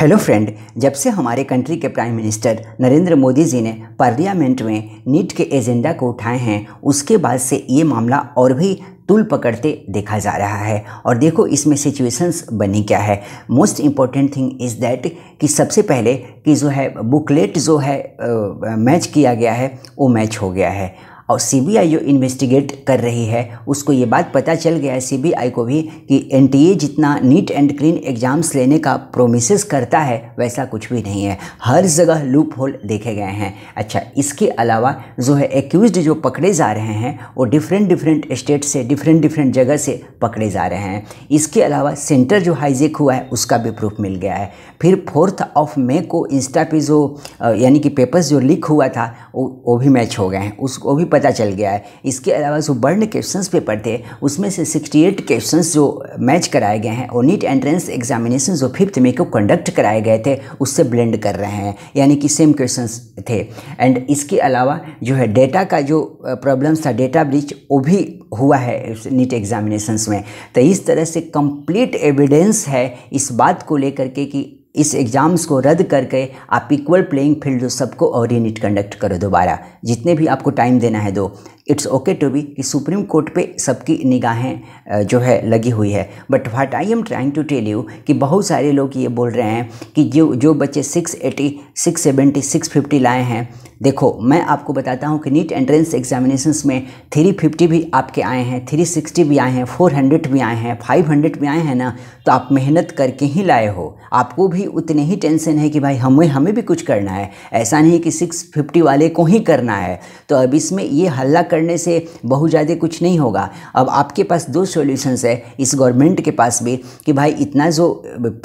hello friend जब से हमारे कंट्री के प्राइम मिनिस्टर नरेंद्र मोदी जी ने पार्लियामेंट में नीट के एजेंडा को उठाए हैं उसके बाद से ये मामला और भी तुल पकड़ते देखा जा रहा है और देखो इसमें सिचुएशंस बनी क्या है most important thing is that कि सबसे पहले कि जो है बुकलेट जो है मैच किया गया है वो मैच हो गया है और सीबीआई जो इन्वेस्टिगेट कर रही है उसको ये बात पता चल गया है सीबीआई को भी कि एनटीए जितना नीट एंड क्लीन एग्ज़ाम्स लेने का प्रोमिस करता है वैसा कुछ भी नहीं है हर जगह लूप होल देखे गए हैं अच्छा इसके अलावा जो है एक्यूज जो पकड़े जा रहे हैं वो डिफरेंट डिफरेंट स्टेट से डिफरेंट डिफरेंट जगह से पकड़े जा रहे हैं इसके अलावा सेंटर जो हाईजेक हुआ है उसका भी प्रूफ मिल गया है फिर फोर्थ ऑफ मे को इंस्टा पे जो यानी कि पेपर्स जो लीक हुआ था वो, वो भी मैच हो गए हैं उसको भी पता पता चल गया है इसके अलावा जो बर्न क्वेश्चंस पेपर थे उसमें से 68 क्वेश्चंस जो मैच कराए गए हैं और नीट एंट्रेंस एग्जामिनेशन जो फिफ्थ में को कंडक्ट कराए गए थे उससे ब्लेंड कर रहे हैं यानी कि सेम क्वेश्चन थे एंड इसके अलावा जो है डेटा का जो प्रॉब्लम्स था डेटा ब्रीच वो भी हुआ है नीट एग्जामिनेशंस में तो इस तरह से कंप्लीट एविडेंस है इस बात को लेकर के कि इस एग्ज़ाम्स को रद्द करके आप इक्वल प्लेइंग फील्ड दो सबको यूनिट कंडक्ट करो दोबारा जितने भी आपको टाइम देना है दो इट्स ओके टू बी कि सुप्रीम कोर्ट पे सबकी निगाहें जो है लगी हुई है but what I am trying to tell you कि बहुत सारे लोग ये बोल रहे हैं कि जो जो बच्चे six six eighty seventy six fifty लाए हैं देखो मैं आपको बताता हूँ कि नीट एंट्रेंस एग्जामिनेशन में थ्री फिफ्टी भी आपके आए हैं थ्री सिक्सटी भी आए हैं फोर हंड्रेड भी आए हैं फाइव हंड्रेड भी आए हैं ना तो आप मेहनत करके ही लाए हो आपको भी उतने ही टेंशन है कि भाई हमें हमें भी कुछ करना है ऐसा नहीं कि सिक्स फिफ्टी वाले को ही करना है तो अब इसमें ये हल्ला कर करने से बहुत ज़्यादा कुछ नहीं होगा अब आपके पास दो सॉल्यूशंस है इस गवर्नमेंट के पास भी कि भाई इतना जो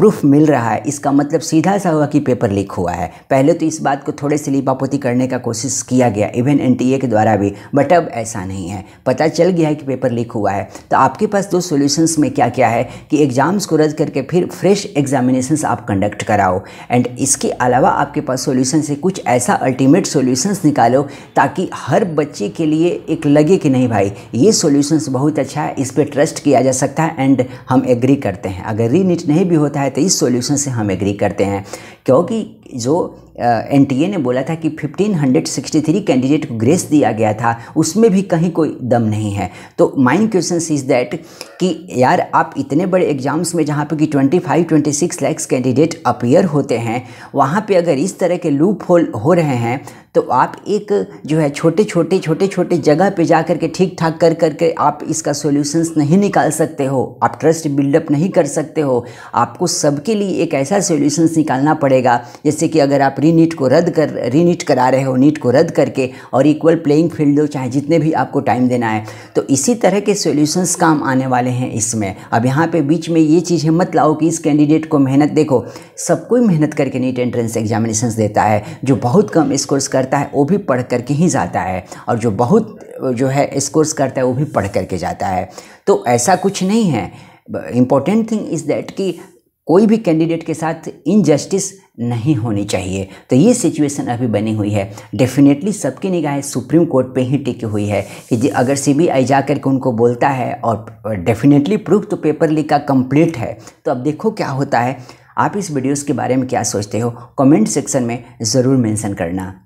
प्रूफ मिल रहा है इसका मतलब सीधा सा हुआ कि पेपर लीक हुआ है पहले तो इस बात को थोड़े से लिपापोती करने का कोशिश किया गया इवन एन के द्वारा भी बट अब ऐसा नहीं है पता चल गया है कि पेपर लीक हुआ है तो आपके पास दो सोल्यूशंस में क्या क्या है कि एग्ज़ाम्स को रद्द करके फिर फ्रेश एग्जामिनेशंस आप कंडक्ट कराओ एंड इसके अलावा आपके पास सोल्यूशन से कुछ ऐसा अल्टीमेट सोल्यूशंस निकालो ताकि हर बच्चे के लिए एक लगे कि नहीं भाई ये सोल्यूशन बहुत अच्छा है इस पर ट्रस्ट किया जा सकता है एंड हम एग्री करते हैं अगर रीनिट नहीं भी होता है तो इस सोल्यूशन से हम एग्री करते हैं क्योंकि जो एन uh, ने बोला था कि 1563 कैंडिडेट को ग्रेस दिया गया था उसमें भी कहीं कोई दम नहीं है तो माइंड क्वेश्चन इज़ दैट कि यार आप इतने बड़े एग्जाम्स में जहाँ पे कि 25 26 लैक्स कैंडिडेट अपीयर होते हैं वहाँ पे अगर इस तरह के लूप होल हो रहे हैं तो आप एक जो है छोटे छोटे छोटे छोटे जगह पे जा कर के ठीक ठाक कर करके आप इसका सॉल्यूशंस नहीं निकाल सकते हो आप ट्रस्ट बिल्डअप नहीं कर सकते हो आपको सबके लिए एक ऐसा सॉल्यूशंस निकालना पड़ेगा जैसे जैसे कि अगर आप रीनीट को रद्द कर रीनीट करा रहे हो नीट को रद्द करके और इक्वल प्लेइंग फील्ड दो चाहे जितने भी आपको टाइम देना है तो इसी तरह के सोल्यूशंस काम आने वाले हैं इसमें अब यहाँ पर बीच में ये चीज़ मत लाओ कि इस कैंडिडेट को मेहनत देखो सब कोई मेहनत करके नीट एंट्रेंस एग्जामिनेशन देता है जो बहुत कम स्कोर्स करता है वो भी पढ़ करके ही जाता है और जो बहुत जो है स्कोर्स करता है वो भी पढ़ करके जाता है तो ऐसा कुछ नहीं है इम्पॉर्टेंट थिंग इज़ दैट कि कोई भी कैंडिडेट के साथ इनजस्टिस नहीं होनी चाहिए तो ये सिचुएशन अभी बनी हुई है डेफिनेटली सबकी निगाहें सुप्रीम कोर्ट पे ही टिकी हुई है कि अगर सी बी आई जा कर के उनको बोलता है और डेफिनेटली प्रूफ तो पेपर लीक का कंप्लीट है तो अब देखो क्या होता है आप इस वीडियोस के बारे में क्या सोचते हो कमेंट सेक्शन में ज़रूर मेंशन करना